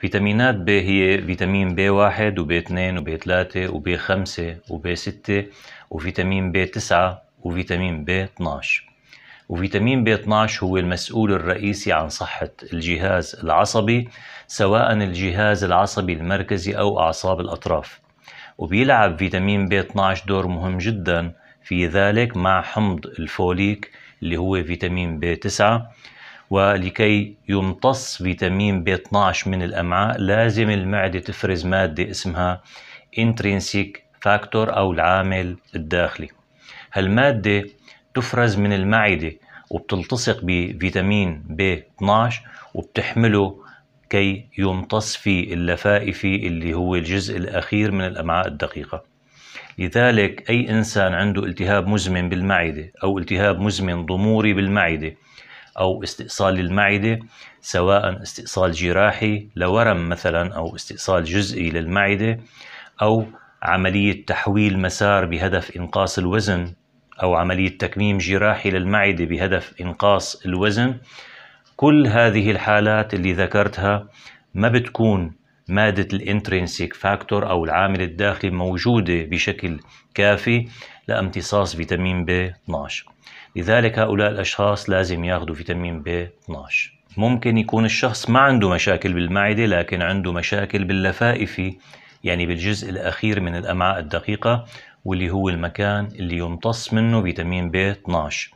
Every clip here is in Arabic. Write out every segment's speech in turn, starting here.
فيتامينات ب هي فيتامين ب 1 وب 2 وب 3 وب 5 وب 6 وفيتامين ب 9 وفيتامين ب 12 وفيتامين ب 12 هو المسؤول الرئيسي عن صحة الجهاز العصبي سواء الجهاز العصبي المركزي أو أعصاب الأطراف وبيلعب فيتامين ب 12 دور مهم جدا في ذلك مع حمض الفوليك اللي هو فيتامين ب 9 ولكي يمتص فيتامين بي 12 من الأمعاء لازم المعدة تفرز مادة اسمها intrinsic فاكتور أو العامل الداخلي هالمادة تفرز من المعدة وبتلتصق بفيتامين بي 12 وبتحمله كي يمتص في اللفائفي اللي هو الجزء الأخير من الأمعاء الدقيقة لذلك أي إنسان عنده التهاب مزمن بالمعدة أو التهاب مزمن ضموري بالمعدة أو استئصال للمعدة سواء استئصال جراحي لورم مثلا أو استئصال جزئي للمعدة أو عملية تحويل مسار بهدف إنقاص الوزن أو عملية تكميم جراحي للمعدة بهدف إنقاص الوزن كل هذه الحالات اللي ذكرتها ما بتكون مادة الانترنسيك فاكتور أو العامل الداخلي موجودة بشكل كافي لامتصاص فيتامين ب 12 لذلك هؤلاء الأشخاص لازم ياخذوا فيتامين ب 12 ممكن يكون الشخص ما عنده مشاكل بالمعدة لكن عنده مشاكل باللفائفي يعني بالجزء الأخير من الأمعاء الدقيقة واللي هو المكان اللي يمتص منه فيتامين ب 12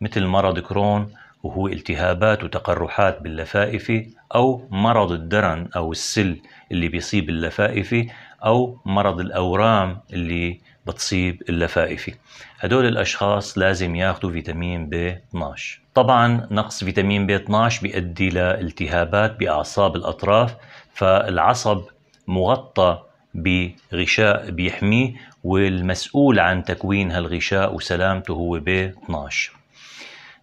مثل مرض كرون وهو التهابات وتقرحات باللفائفي أو مرض الدرن أو السل اللي بيصيب اللفائفي أو مرض الأورام اللي بتصيب اللفائفة هدول الأشخاص لازم ياخذوا فيتامين ب 12 طبعا نقص فيتامين ب 12 بيؤدي لالتهابات بأعصاب الأطراف فالعصب مغطى بغشاء بيحميه والمسؤول عن تكوين هالغشاء وسلامته هو ب 12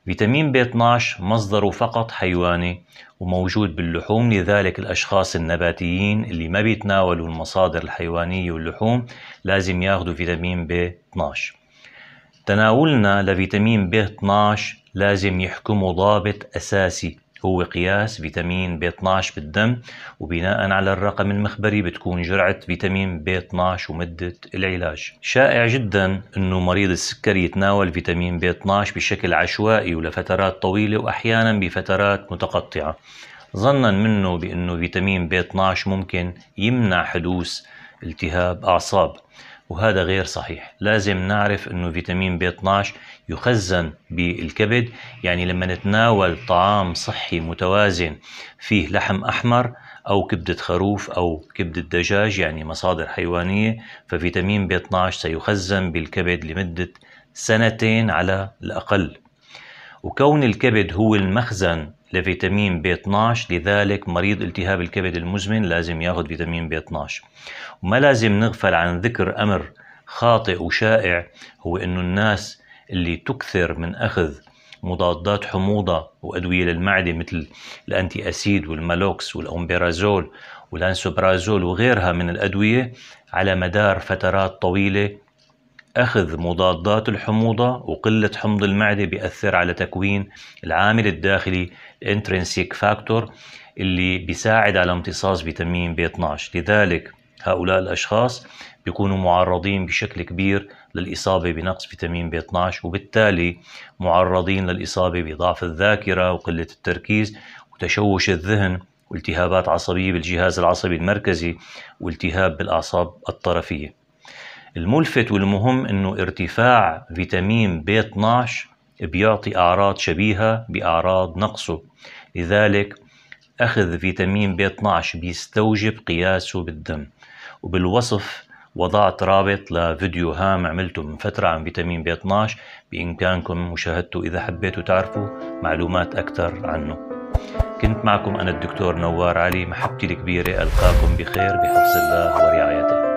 فيتامين ب 12 مصدره فقط حيواني وموجود باللحوم لذلك الأشخاص النباتيين اللي ما بيتناولوا المصادر الحيوانية واللحوم لازم ياخدوا فيتامين ب 12 تناولنا لفيتامين ب 12 لازم يحكمه ضابط أساسي هو قياس فيتامين B12 بالدم وبناء على الرقم المخبري بتكون جرعة فيتامين B12 ومدة العلاج شائع جدا أنه مريض السكري يتناول فيتامين B12 بشكل عشوائي ولفترات طويلة وأحيانا بفترات متقطعة ظنا منه بأنه فيتامين B12 ممكن يمنع حدوث التهاب أعصاب وهذا غير صحيح لازم نعرف انه فيتامين بي 12 يخزن بالكبد يعني لما نتناول طعام صحي متوازن فيه لحم احمر او كبده خروف او كبده دجاج يعني مصادر حيوانيه ففيتامين بي 12 سيخزن بالكبد لمده سنتين على الاقل وكون الكبد هو المخزن لفيتامين بي 12 لذلك مريض التهاب الكبد المزمن لازم ياخذ فيتامين بي 12 وما لازم نغفل عن ذكر امر خاطئ وشائع هو انه الناس اللي تكثر من اخذ مضادات حموضة وأدوية للمعدة مثل الأنتي أسيد والمالوكس والامبرازول والأنسوبرازول وغيرها من الأدوية على مدار فترات طويلة أخذ مضادات الحموضة وقلة حمض المعدة بيأثر على تكوين العامل الداخلي intrinsic فاكتور اللي بيساعد على امتصاص فيتامين بي 12 لذلك هؤلاء الأشخاص بيكونوا معرضين بشكل كبير للإصابة بنقص فيتامين بي 12 وبالتالي معرضين للإصابة بضعف الذاكرة وقلة التركيز وتشوش الذهن والتهابات عصبية بالجهاز العصبي المركزي والتهاب بالأعصاب الطرفية الملفت والمهم انه ارتفاع فيتامين بي 12 بيعطي اعراض شبيهه باعراض نقصه لذلك اخذ فيتامين بي 12 بيستوجب قياسه بالدم وبالوصف وضعت رابط لفيديو هام عملته من فترة عن فيتامين بي 12 بإمكانكم مشاهدته إذا حبيتوا تعرفوا معلومات أكثر عنه كنت معكم أنا الدكتور نوار علي محبتي الكبيرة ألقاكم بخير بحفظ الله ورعايته